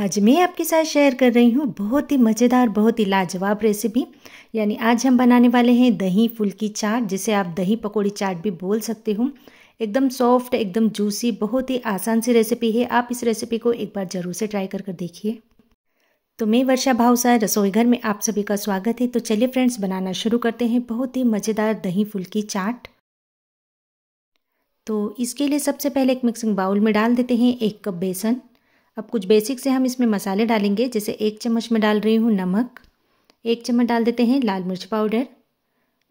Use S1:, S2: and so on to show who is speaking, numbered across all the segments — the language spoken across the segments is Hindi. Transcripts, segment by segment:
S1: आज मैं आपके साथ शेयर कर रही हूँ बहुत ही मज़ेदार बहुत ही लाजवाब रेसिपी यानी आज हम बनाने वाले हैं दही फुल्की चाट जिसे आप दही पकौड़ी चाट भी बोल सकते हो एकदम सॉफ्ट एकदम जूसी बहुत ही आसान सी रेसिपी है आप इस रेसिपी को एक बार ज़रूर से ट्राई कर कर देखिए तो मैं वर्षा भावसा रसोई घर में आप सभी का स्वागत है तो चलिए फ्रेंड्स बनाना शुरू करते हैं बहुत ही मज़ेदार दही फुल्की चाट तो इसके लिए सबसे पहले एक मिक्सिंग बाउल में डाल देते हैं एक कप बेसन अब कुछ बेसिक से हम इसमें मसाले डालेंगे जैसे एक चम्मच में डाल रही हूँ नमक एक चम्मच डाल देते हैं लाल मिर्च पाउडर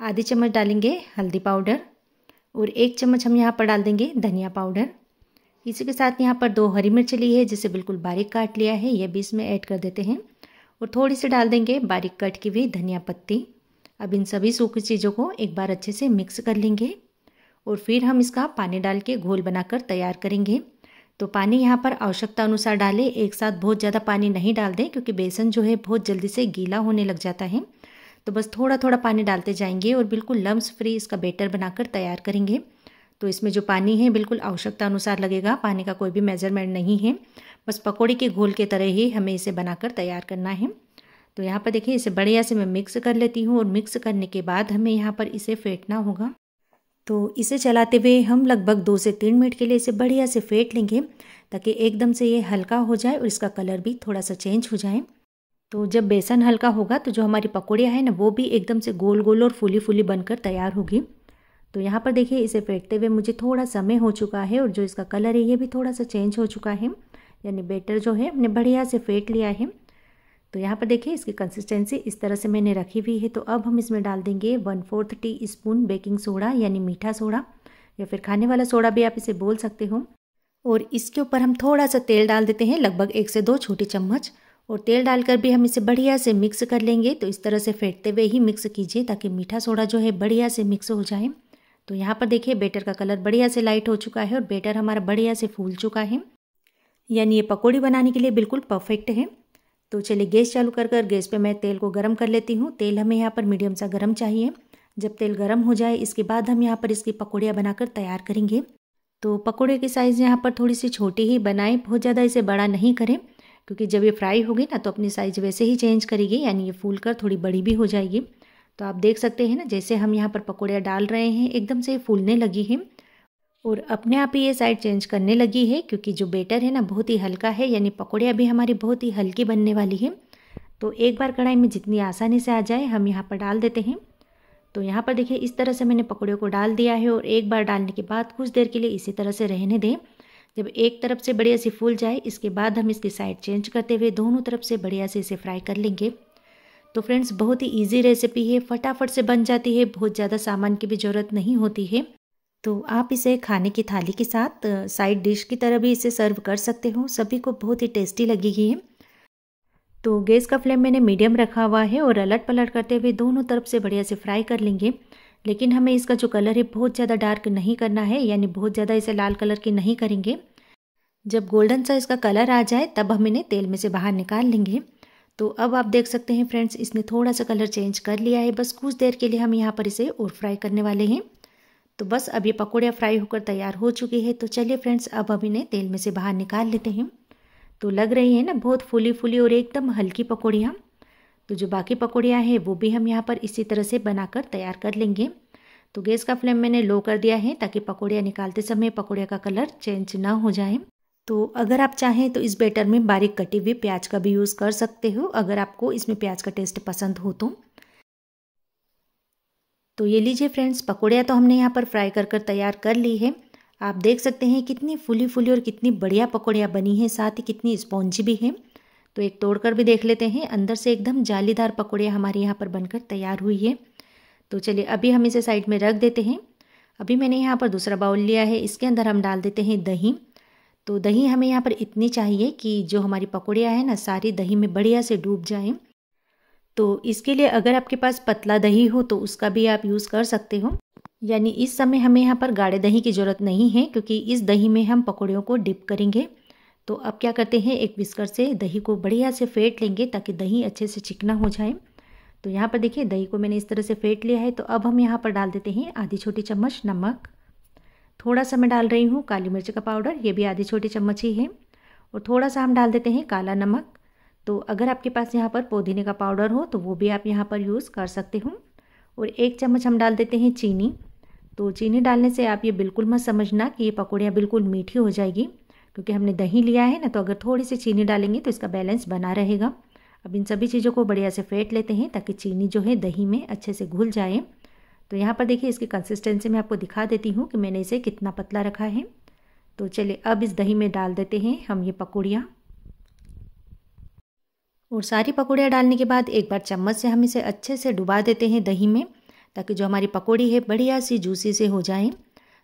S1: आधी चम्मच डालेंगे हल्दी पाउडर और एक चम्मच हम यहाँ पर डाल देंगे धनिया पाउडर इसी के साथ यहाँ पर दो हरी मिर्च ली है जिसे बिल्कुल बारीक काट लिया है यह भी इसमें ऐड कर देते हैं और थोड़ी सी डाल देंगे बारीक कट की हुई धनिया पत्ती अब इन सभी सूखी चीज़ों को एक बार अच्छे से मिक्स कर लेंगे और फिर हम इसका पानी डाल के घोल बनाकर तैयार करेंगे तो पानी यहाँ पर आवश्यकता अनुसार डालें एक साथ बहुत ज़्यादा पानी नहीं डाल दें क्योंकि बेसन जो है बहुत जल्दी से गीला होने लग जाता है तो बस थोड़ा थोड़ा पानी डालते जाएंगे और बिल्कुल लम्स फ्री इसका बेटर बनाकर तैयार करेंगे तो इसमें जो पानी है बिल्कुल आवश्यकता अनुसार लगेगा पानी का कोई भी मेजरमेंट नहीं है बस पकौड़े के घोल के तरह ही हमें इसे बनाकर तैयार करना है तो यहाँ पर देखिए इसे बढ़िया से मैं मिक्स कर लेती हूँ और मिक्स करने के बाद हमें यहाँ पर इसे फेंटना होगा तो इसे चलाते हुए हम लगभग दो से तीन मिनट के लिए इसे बढ़िया से फेंट लेंगे ताकि एकदम से ये हल्का हो जाए और इसका कलर भी थोड़ा सा चेंज हो जाए तो जब बेसन हल्का होगा तो जो हमारी पकौड़ियाँ हैं ना वो भी एकदम से गोल गोल और फूली फूली बनकर तैयार होगी तो यहाँ पर देखिए इसे फेंटते हुए मुझे थोड़ा समय हो चुका है और जो इसका कलर है ये भी थोड़ा सा चेंज हो चुका है यानी बेटर जो है हमने बढ़िया से फेंट लिया है तो यहाँ पर देखिए इसकी कंसिस्टेंसी इस तरह से मैंने रखी हुई है तो अब हम इसमें डाल देंगे one fourth teaspoon baking soda यानी मीठा सोडा या फिर खाने वाला सोडा भी आप इसे बोल सकते हो और इसके ऊपर हम थोड़ा सा तेल डाल देते हैं लगभग एक से दो छोटी चम्मच और तेल डालकर भी हम इसे बढ़िया से मिक्स कर लेंगे तो इस तरह से फेंटते हुए ही मिक्स कीजिए ताकि मीठा सोडा जो है बढ़िया से मिक्स हो जाए तो यहाँ पर देखिए बेटर का कलर बढ़िया से लाइट हो चुका है और बेटर हमारा बढ़िया से फूल चुका है यानी ये पकौड़ी बनाने के लिए बिल्कुल परफेक्ट है तो चलिए गैस चालू कर कर गैस पे मैं तेल को गर्म कर लेती हूँ तेल हमें यहाँ पर मीडियम सा गर्म चाहिए जब तेल गर्म हो जाए इसके बाद हम यहाँ पर इसकी पकौड़ियाँ बनाकर तैयार करेंगे तो पकौड़े की साइज़ यहाँ पर थोड़ी सी छोटी ही बनाएं बहुत ज़्यादा इसे बड़ा नहीं करें क्योंकि जब ये फ्राई होगी ना तो अपनी साइज़ वैसे ही चेंज करेगी यानी ये फूल कर थोड़ी बड़ी भी हो जाएगी तो आप देख सकते हैं ना जैसे हम यहाँ पर पकौड़ियाँ डाल रहे हैं एकदम से फूलने लगी हैं और अपने आप ही ये साइड चेंज करने लगी है क्योंकि जो बेटर है ना बहुत ही हल्का है यानी पकौड़ियाँ भी हमारी बहुत ही हल्की बनने वाली है तो एक बार कढ़ाई में जितनी आसानी से आ जाए हम यहाँ पर डाल देते हैं तो यहाँ पर देखिए इस तरह से मैंने पकौड़ियों को डाल दिया है और एक बार डालने के बाद कुछ देर के लिए इसी तरह से रहने दें जब एक तरफ से बढ़िया से फूल जाए इसके बाद हम इसकी साइड चेंज करते हुए दोनों तरफ से बढ़िया से इसे फ्राई कर लेंगे तो फ्रेंड्स बहुत ही ईजी रेसिपी है फटाफट से बन जाती है बहुत ज़्यादा सामान की भी ज़रूरत नहीं होती है तो आप इसे खाने की थाली के साथ साइड डिश की तरह भी इसे सर्व कर सकते हो सभी को बहुत ही टेस्टी लगेगी ये तो गैस का फ्लेम मैंने मीडियम रखा हुआ है और अलट पलट करते हुए दोनों तरफ से बढ़िया से फ्राई कर लेंगे लेकिन हमें इसका जो कलर है बहुत ज़्यादा डार्क नहीं करना है यानी बहुत ज़्यादा इसे लाल कलर की नहीं करेंगे जब गोल्डन सा इसका कलर आ जाए तब हम इन्हें तेल में से बाहर निकाल लेंगे तो अब आप देख सकते हैं फ्रेंड्स इसने थोड़ा सा कलर चेंज कर लिया है बस कुछ देर के लिए हम यहाँ पर इसे और फ्राई करने वाले हैं तो बस अब ये पकौड़ियाँ फ्राई होकर तैयार हो चुकी है तो चलिए फ्रेंड्स अब हम इन्हें तेल में से बाहर निकाल लेते हैं तो लग रही है ना बहुत फूली फूली और एकदम हल्की पकौड़ियाँ तो जो बाकी पकौड़ियाँ हैं वो भी हम यहाँ पर इसी तरह से बनाकर तैयार कर लेंगे तो गैस का फ्लेम मैंने लो कर दिया है ताकि पकौड़ियाँ निकालते समय पकौड़िया का कलर चेंज ना हो जाए तो अगर आप चाहें तो इस बैटर में बारीक कटी हुई प्याज का भी यूज़ कर सकते हो अगर आपको इसमें प्याज का टेस्ट पसंद हो तो तो ये लीजिए फ्रेंड्स पकौड़ियाँ तो हमने यहाँ पर फ्राई कर कर तैयार कर ली है आप देख सकते हैं कितनी फुली फुली और कितनी बढ़िया पकौड़ियाँ बनी हैं साथ ही कितनी स्पॉन्जी भी हैं तो एक तोड़कर भी देख लेते हैं अंदर से एकदम जालीदार पकौड़ियाँ हमारे यहाँ पर बनकर तैयार हुई है तो चलिए अभी हम इसे साइड में रख देते हैं अभी मैंने यहाँ पर दूसरा बाउल लिया है इसके अंदर हम डाल देते हैं दही तो दही हमें यहाँ पर इतनी चाहिए कि जो हमारी पकौड़ियाँ हैं ना सारी दही में बढ़िया से डूब जाएँ तो इसके लिए अगर आपके पास पतला दही हो तो उसका भी आप यूज़ कर सकते हो यानी इस समय हमें यहाँ पर गाढ़े दही की ज़रूरत नहीं है क्योंकि इस दही में हम पकौड़ियों को डिप करेंगे तो अब क्या करते हैं एक बिस्कर से दही को बढ़िया से फेंट लेंगे ताकि दही अच्छे से चिकना हो जाए तो यहाँ पर देखिए दही को मैंने इस तरह से फेंट लिया है तो अब हम यहाँ पर डाल देते हैं आधी छोटी चम्मच नमक थोड़ा सा मैं डाल रही हूँ काली मिर्च का पाउडर ये भी आधी छोटी चम्मच ही है और थोड़ा सा हम डाल देते हैं काला नमक तो अगर आपके पास यहाँ पर पुदीने का पाउडर हो तो वो भी आप यहाँ पर यूज़ कर सकते हो और एक चम्मच हम डाल देते हैं चीनी तो चीनी डालने से आप ये बिल्कुल मत समझना कि ये पकौड़ियाँ बिल्कुल मीठी हो जाएगी क्योंकि हमने दही लिया है ना तो अगर थोड़ी सी चीनी डालेंगे तो इसका बैलेंस बना रहेगा अब इन सभी चीज़ों को बढ़िया से फेंट लेते हैं ताकि चीनी जो है दही में अच्छे से घुल जाए तो यहाँ पर देखिए इसकी कंसिस्टेंसी मैं आपको दिखा देती हूँ कि मैंने इसे कितना पतला रखा है तो चलिए अब इस दही में डाल देते हैं हम ये पकौड़ियाँ और सारी पकौड़ियाँ डालने के बाद एक बार चम्मच से हम इसे अच्छे से डुबा देते हैं दही में ताकि जो हमारी पकौड़ी है बढ़िया सी जूसी से हो जाए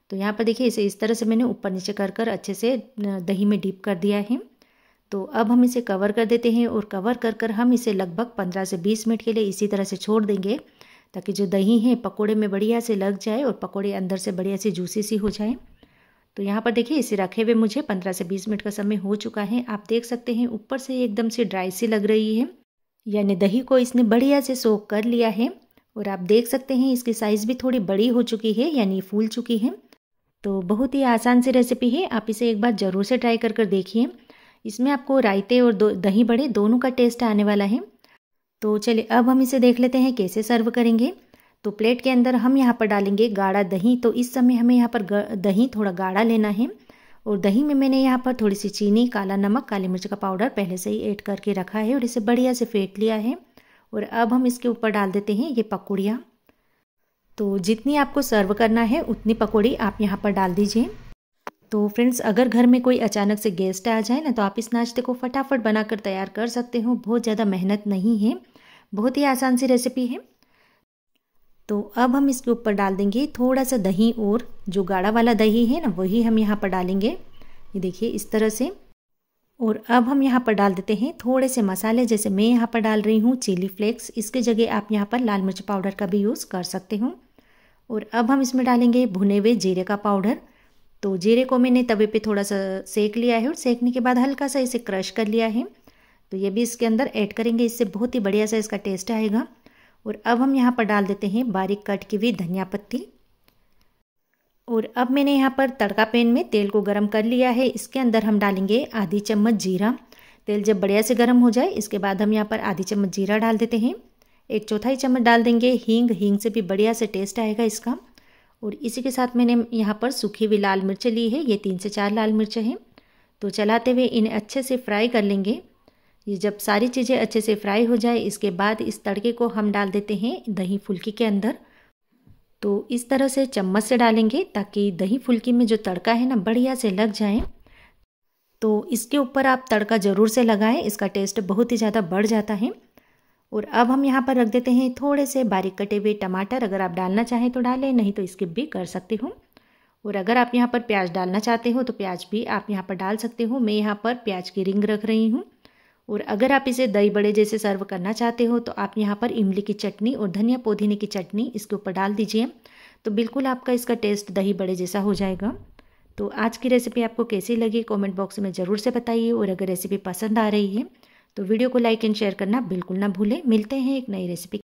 S1: तो यहाँ पर देखिए इसे इस तरह से मैंने ऊपर नीचे कर कर अच्छे से दही में डीप कर दिया है तो अब हम इसे कवर कर देते हैं और कवर कर कर हम इसे लगभग पंद्रह से बीस मिनट के लिए इसी तरह से छोड़ देंगे ताकि जो दही है पकोड़े में बढ़िया से लग जाए और पकोड़े अंदर से बढ़िया से जूसी सी हो जाए तो यहाँ पर देखिए इसे रखे हुए मुझे पंद्रह से बीस मिनट का समय हो चुका है आप देख सकते हैं ऊपर से एकदम से ड्राई सी लग रही है यानी दही को इसने बढ़िया से सोख कर लिया है और आप देख सकते हैं इसकी साइज़ भी थोड़ी बड़ी हो चुकी है यानी फूल चुकी है तो बहुत ही आसान सी रेसिपी है आप इसे एक बार ज़रूर से ट्राई कर कर देखिए इसमें आपको रायते और दही बड़े दोनों का टेस्ट आने वाला है तो चलिए अब हम इसे देख लेते हैं कैसे सर्व करेंगे तो प्लेट के अंदर हम यहाँ पर डालेंगे गाढ़ा दही तो इस समय हमें यहाँ पर दही थोड़ा गाढ़ा लेना है और दही में मैंने यहाँ पर थोड़ी सी चीनी काला नमक काली मिर्च का पाउडर पहले से ही ऐड करके रखा है और इसे बढ़िया से फेंट लिया है और अब हम इसके ऊपर डाल देते हैं ये पकौड़ियाँ तो जितनी आपको सर्व करना है उतनी पकौड़ी आप यहाँ पर डाल दीजिए तो फ्रेंड्स अगर घर में कोई अचानक से गेस्ट आ जाए ना तो आप इस नाश्ते को फटाफट बनाकर तैयार कर सकते हो बहुत ज़्यादा मेहनत नहीं है बहुत ही आसान सी रेसिपी है तो अब हम इसके ऊपर डाल देंगे थोड़ा सा दही और जो गाढ़ा वाला दही है ना वही हम यहाँ पर डालेंगे ये देखिए इस तरह से और अब हम यहाँ पर डाल देते हैं थोड़े से मसाले जैसे मैं यहाँ पर डाल रही हूँ चिली फ्लेक्स इसके जगह आप यहाँ पर लाल मिर्च पाउडर का भी यूज़ कर सकते हो और अब हम इसमें डालेंगे भुने हुए जीरे का पाउडर तो जीरे को मैंने तवे पे थोड़ा सा सेक लिया है और सेकने के बाद हल्का सा इसे क्रश कर लिया है तो ये भी इसके अंदर ऐड करेंगे इससे बहुत ही बढ़िया सा इसका टेस्ट आएगा और अब हम यहाँ पर डाल देते हैं बारीक कट की हुई धनिया पत्ती और अब मैंने यहाँ पर तड़का पैन में तेल को गर्म कर लिया है इसके अंदर हम डालेंगे आधी चम्मच जीरा तेल जब बढ़िया से गर्म हो जाए इसके बाद हम यहाँ पर आधी चम्मच जीरा डाल देते हैं एक चौथाई चम्मच डाल देंगे हींग हींग से भी बढ़िया से टेस्ट आएगा इसका और इसी के साथ मैंने यहाँ पर सूखी हुई लाल मिर्च ली है ये तीन से चार लाल मिर्च हैं तो चलाते हुए इन्हें अच्छे से फ्राई कर लेंगे ये जब सारी चीज़ें अच्छे से फ्राई हो जाए इसके बाद इस तड़के को हम डाल देते हैं दही फुल्की के अंदर तो इस तरह से चम्मच से डालेंगे ताकि दही फुल्की में जो तड़का है ना बढ़िया से लग जाए तो इसके ऊपर आप तड़का ज़रूर से लगाएं इसका टेस्ट बहुत ही ज़्यादा बढ़ जाता है और अब हम यहाँ पर रख देते हैं थोड़े से बारीक कटे हुए टमाटर अगर आप डालना चाहें तो डालें नहीं तो स्किप भी कर सकते हो और अगर आप यहाँ पर प्याज डालना चाहते हो तो प्याज भी आप यहाँ पर डाल सकते हो मैं यहाँ पर प्याज की रिंग रख रही हूँ और अगर आप इसे दही बड़े जैसे सर्व करना चाहते हो तो आप यहाँ पर इमली की चटनी और धनिया पोधीने की चटनी इसके ऊपर डाल दीजिए तो बिल्कुल आपका इसका टेस्ट दही बड़े जैसा हो जाएगा तो आज की रेसिपी आपको कैसी लगी कमेंट बॉक्स में ज़रूर से बताइए और अगर रेसिपी पसंद आ रही है तो वीडियो को लाइक एंड शेयर करना बिल्कुल ना भूलें मिलते हैं एक नई रेसिपी